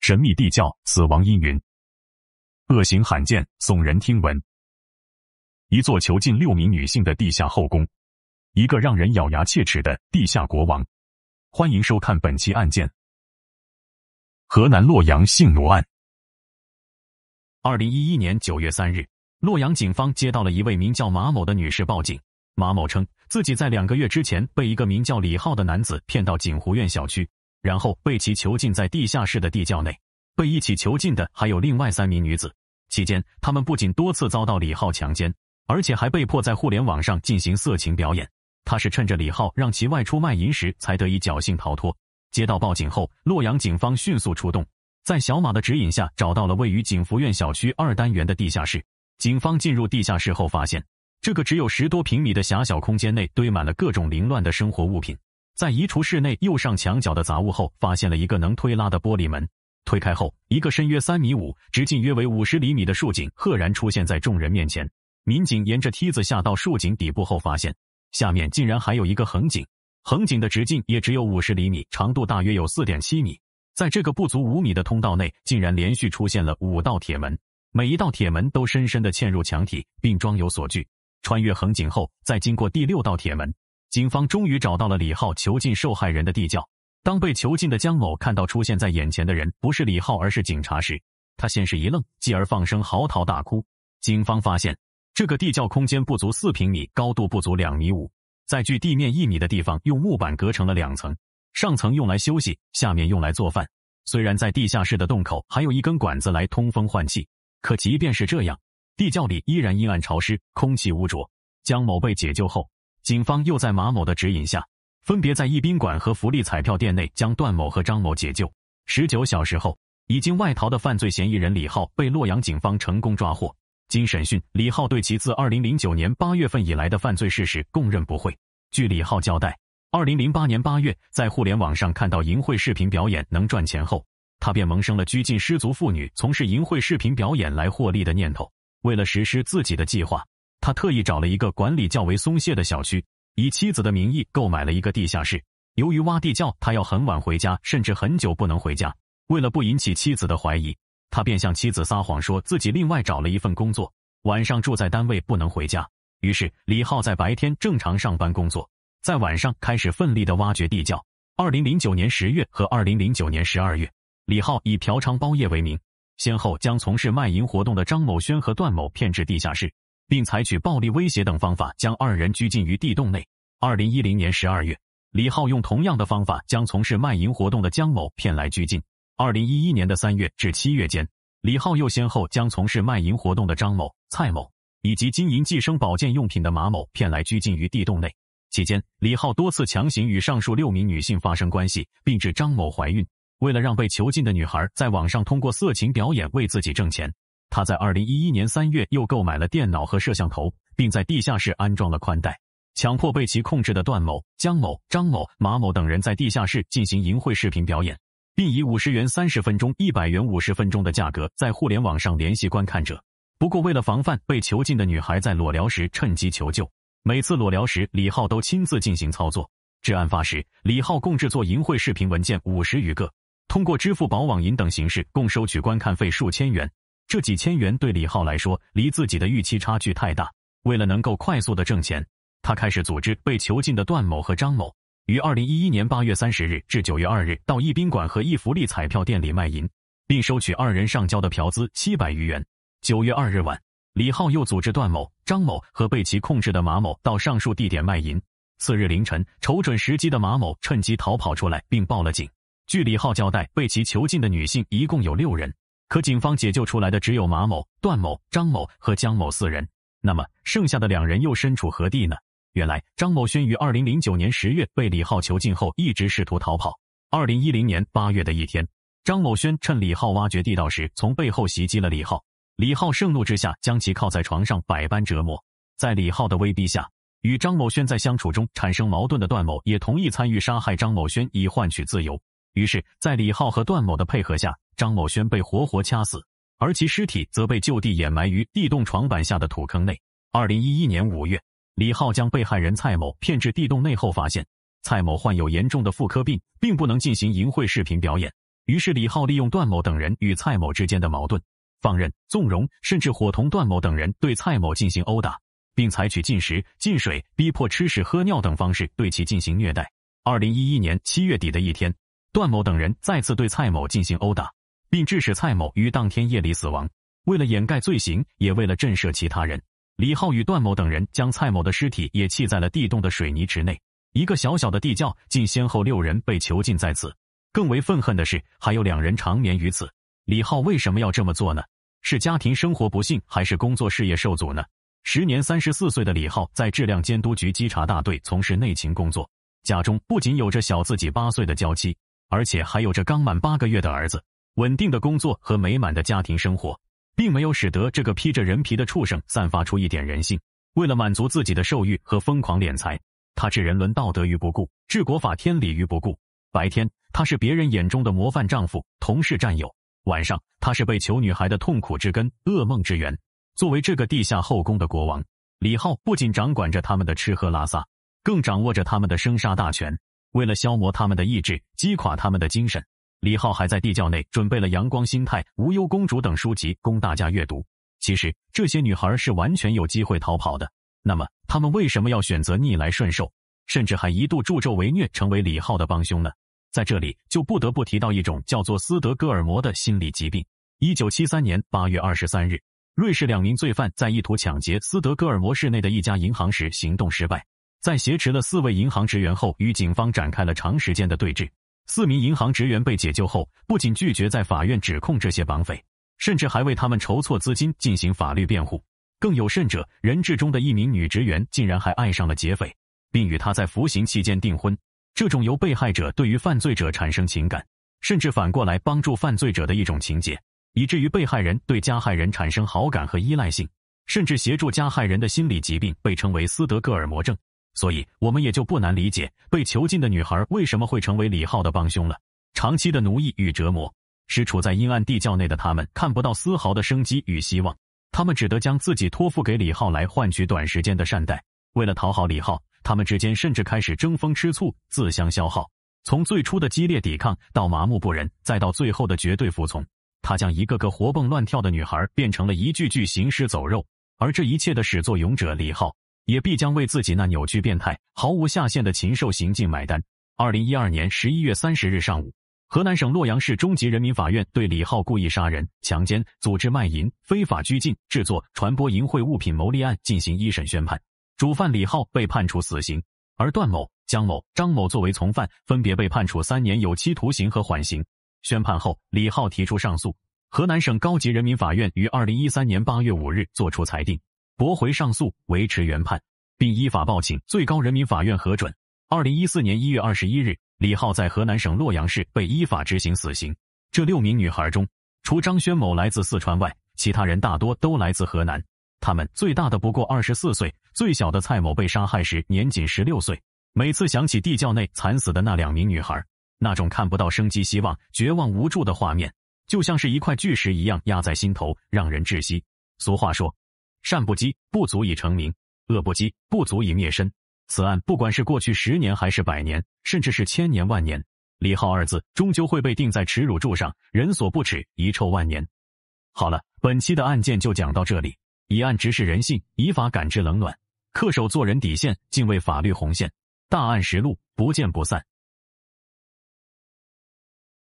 神秘地窖，死亡阴云，恶行罕见，耸人听闻。一座囚禁六名女性的地下后宫，一个让人咬牙切齿的地下国王。欢迎收看本期案件：河南洛阳性奴案。二零一一年九月三日，洛阳警方接到了一位名叫马某的女士报警。马某称，自己在两个月之前被一个名叫李浩的男子骗到景湖苑小区。然后被其囚禁在地下室的地窖内，被一起囚禁的还有另外三名女子。期间，她们不仅多次遭到李浩强奸，而且还被迫在互联网上进行色情表演。她是趁着李浩让其外出卖淫时才得以侥幸逃脱。接到报警后，洛阳警方迅速出动，在小马的指引下找到了位于景福苑小区二单元的地下室。警方进入地下室后，发现这个只有十多平米的狭小空间内堆满了各种凌乱的生活物品。在移除室内右上墙角的杂物后，发现了一个能推拉的玻璃门。推开后，一个深约三米五、直径约为五十厘米的竖井赫然出现在众人面前。民警沿着梯子下到竖井底部后，发现下面竟然还有一个横井。横井的直径也只有五十厘米，长度大约有四点七米。在这个不足五米的通道内，竟然连续出现了五道铁门，每一道铁门都深深的嵌入墙体，并装有锁具。穿越横井后，再经过第六道铁门。警方终于找到了李浩囚禁受害人的地窖。当被囚禁的江某看到出现在眼前的人不是李浩，而是警察时，他先是一愣，继而放声嚎啕大哭。警方发现，这个地窖空间不足四平米，高度不足两米五，在距地面一米的地方用木板隔成了两层，上层用来休息，下面用来做饭。虽然在地下室的洞口还有一根管子来通风换气，可即便是这样，地窖里依然阴暗潮湿，空气污浊。江某被解救后。警方又在马某的指引下，分别在一宾馆和福利彩票店内将段某和张某解救。十九小时后，已经外逃的犯罪嫌疑人李浩被洛阳警方成功抓获。经审讯，李浩对其自二零零九年八月份以来的犯罪事实供认不讳。据李浩交代，二零零八年八月，在互联网上看到淫秽视频表演能赚钱后，他便萌生了拘禁失足妇女、从事淫秽视频表演来获利的念头。为了实施自己的计划。他特意找了一个管理较为松懈的小区，以妻子的名义购买了一个地下室。由于挖地窖，他要很晚回家，甚至很久不能回家。为了不引起妻子的怀疑，他便向妻子撒谎，说自己另外找了一份工作，晚上住在单位，不能回家。于是，李浩在白天正常上班工作，在晚上开始奋力的挖掘地窖。二零零九年十月和二零零九年十二月，李浩以嫖娼包夜为名，先后将从事卖淫活动的张某轩和段某骗至地下室。并采取暴力威胁等方法将二人拘禁于地洞内。二零一零年十二月，李浩用同样的方法将从事卖淫活动的江某骗来拘禁。二零一一年的三月至七月间，李浩又先后将从事卖淫活动的张某、蔡某以及经营寄生保健用品的马某骗来拘禁于地洞内。期间，李浩多次强行与上述六名女性发生关系，并致张某怀孕。为了让被囚禁的女孩在网上通过色情表演为自己挣钱。他在二零一一年三月又购买了电脑和摄像头，并在地下室安装了宽带，强迫被其控制的段某、江某、张某、马某等人在地下室进行淫秽视频表演，并以五十元三十分钟、一百元五十分钟的价格在互联网上联系观看者。不过，为了防范被囚禁的女孩在裸聊时趁机求救，每次裸聊时李浩都亲自进行操作。至案发时，李浩共制作淫秽视频文件五十余个，通过支付宝网银等形式共收取观看费数千元。这几千元对李浩来说，离自己的预期差距太大。为了能够快速的挣钱，他开始组织被囚禁的段某和张某，于二零一一年八月三十日至九月二日到一宾馆和一福利彩票店里卖淫，并收取二人上交的嫖资七百余元。九月二日晚，李浩又组织段某、张某和被其控制的马某到上述地点卖淫。次日凌晨，瞅准时机的马某趁机逃跑出来，并报了警。据李浩交代，被其囚禁的女性一共有六人。可警方解救出来的只有马某、段某、张某和江某四人。那么，剩下的两人又身处何地呢？原来，张某轩于2009年10月被李浩囚禁后，一直试图逃跑。2010年8月的一天，张某轩趁李浩挖掘地道时，从背后袭击了李浩。李浩盛怒之下，将其铐在床上，百般折磨。在李浩的威逼下，与张某轩在相处中产生矛盾的段某，也同意参与杀害张某轩以换取自由。于是，在李浩和段某的配合下。张某轩被活活掐死，而其尸体则被就地掩埋于地洞床板下的土坑内。二零一一年五月，李浩将被害人蔡某骗至地洞内后，发现蔡某患有严重的妇科病，并不能进行淫秽视频表演。于是，李浩利用段某等人与蔡某之间的矛盾，放任、纵容，甚至伙同段某等人对蔡某进行殴打，并采取禁食、禁水，逼迫吃屎喝尿等方式对其进行虐待。二零一一年七月底的一天，段某等人再次对蔡某进行殴打。并致使蔡某于当天夜里死亡。为了掩盖罪行，也为了震慑其他人，李浩与段某等人将蔡某的尸体也弃在了地洞的水泥池内。一个小小的地窖，竟先后六人被囚禁在此。更为愤恨的是，还有两人长眠于此。李浩为什么要这么做呢？是家庭生活不幸，还是工作事业受阻呢？时年三十四岁的李浩在质量监督局稽查大队从事内勤工作，家中不仅有着小自己八岁的娇妻，而且还有着刚满八个月的儿子。稳定的工作和美满的家庭生活，并没有使得这个披着人皮的畜生散发出一点人性。为了满足自己的兽欲和疯狂敛财，他置人伦道德于不顾，置国法天理于不顾。白天，他是别人眼中的模范丈夫、同事战友；晚上，他是被囚女孩的痛苦之根、噩梦之源。作为这个地下后宫的国王，李浩不仅掌管着他们的吃喝拉撒，更掌握着他们的生杀大权。为了消磨他们的意志，击垮他们的精神。李浩还在地窖内准备了《阳光心态》《无忧公主》等书籍供大家阅读。其实这些女孩是完全有机会逃跑的，那么她们为什么要选择逆来顺受，甚至还一度助纣为虐，成为李浩的帮凶呢？在这里就不得不提到一种叫做斯德哥尔摩的心理疾病。一九七三年八月二十三日，瑞士两名罪犯在意图抢劫斯德哥尔摩市内的一家银行时行动失败，在挟持了四位银行职员后，与警方展开了长时间的对峙。四名银行职员被解救后，不仅拒绝在法院指控这些绑匪，甚至还为他们筹措资金进行法律辩护。更有甚者，人质中的一名女职员竟然还爱上了劫匪，并与他在服刑期间订婚。这种由被害者对于犯罪者产生情感，甚至反过来帮助犯罪者的一种情节，以至于被害人对加害人产生好感和依赖性，甚至协助加害人的心理疾病，被称为“斯德哥尔摩症”。所以，我们也就不难理解被囚禁的女孩为什么会成为李浩的帮凶了。长期的奴役与折磨，使处在阴暗地窖内的他们看不到丝毫的生机与希望。他们只得将自己托付给李浩，来换取短时间的善待。为了讨好李浩，他们之间甚至开始争风吃醋，自相消耗。从最初的激烈抵抗，到麻木不仁，再到最后的绝对服从，他将一个个活蹦乱跳的女孩变成了一具具行尸走肉。而这一切的始作俑者，李浩。也必将为自己那扭曲变态、毫无下限的禽兽行径买单。二零一二年十一月三十日上午，河南省洛阳市中级人民法院对李浩故意杀人、强奸、组织卖淫、非法拘禁、制作、传播淫秽物品牟利案进行一审宣判，主犯李浩被判处死刑，而段某、江某、张某作为从犯，分别被判处三年有期徒刑和缓刑。宣判后，李浩提出上诉，河南省高级人民法院于二零一三年八月五日作出裁定。驳回上诉，维持原判，并依法报请最高人民法院核准。二零一四年一月二十一日，李浩在河南省洛阳市被依法执行死刑。这六名女孩中，除张宣某来自四川外，其他人大多都来自河南。他们最大的不过二十四岁，最小的蔡某被杀害时年仅十六岁。每次想起地窖内惨死的那两名女孩，那种看不到生机、希望、绝望无助的画面，就像是一块巨石一样压在心头，让人窒息。俗话说。善不积，不足以成名；恶不积，不足以灭身。此案不管是过去十年，还是百年，甚至是千年万年，李浩二字终究会被定在耻辱柱上，人所不齿，遗臭万年。好了，本期的案件就讲到这里。以案直视人性，以法感知冷暖，恪守做人底线，敬畏法律红线。大案实录，不见不散。